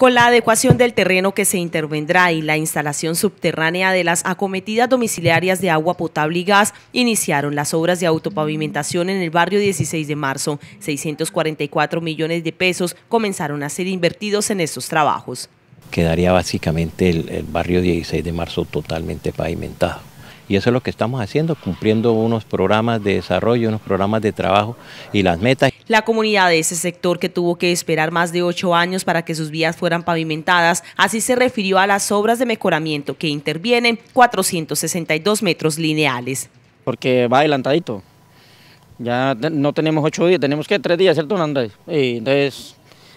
Con la adecuación del terreno que se intervendrá y la instalación subterránea de las acometidas domiciliarias de agua potable y gas, iniciaron las obras de autopavimentación en el barrio 16 de marzo. 644 millones de pesos comenzaron a ser invertidos en estos trabajos. Quedaría básicamente el, barrio 16 de marzo totalmente pavimentado y eso es lo que estamos haciendo, cumpliendo unos programas de desarrollo, unos programas de trabajo y las metas. La comunidad de ese sector que tuvo que esperar más de ocho años para que sus vías fueran pavimentadas, así se refirió a las obras de mejoramiento que intervienen 462 metros lineales. Porque va adelantadito. Ya no tenemos ocho días, tenemos que tres días, ¿cierto, Andrés? Y entonces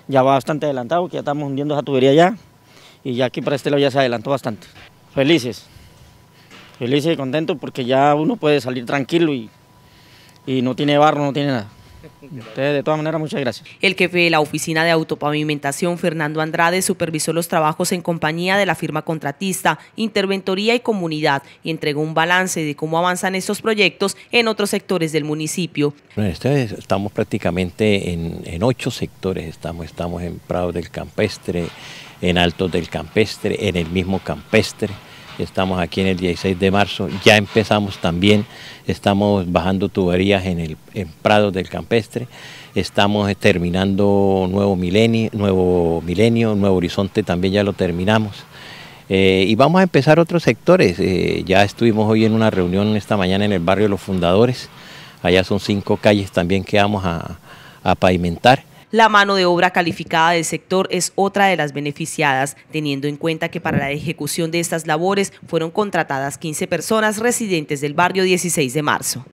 ya va bastante adelantado, que ya estamos hundiendo esa tubería ya. Y ya aquí para este lado ya se adelantó bastante. Felices. Feliz y contento porque ya uno puede salir tranquilo y, y no tiene barro, no tiene nada. de todas maneras, muchas gracias. El jefe de la Oficina de Autopavimentación, Fernando Andrade, supervisó los trabajos en compañía de la firma contratista, Interventoría y Comunidad y entregó un balance de cómo avanzan estos proyectos en otros sectores del municipio. Este estamos prácticamente en, ocho sectores, estamos, estamos en Prado del Campestre, en Altos del Campestre, en el mismo Campestre estamos aquí en el 16 de marzo, ya empezamos también, estamos bajando tuberías en el en Prado del Campestre, estamos terminando Nuevo Milenio, Nuevo, milenio, nuevo Horizonte también ya lo terminamos. Eh, y vamos a empezar otros sectores, eh, ya estuvimos hoy en una reunión esta mañana en el barrio de los fundadores, allá son cinco calles también que vamos a, a pavimentar la mano de obra calificada del sector es otra de las beneficiadas, teniendo en cuenta que para la ejecución de estas labores fueron contratadas 15 personas residentes del barrio 16 de marzo.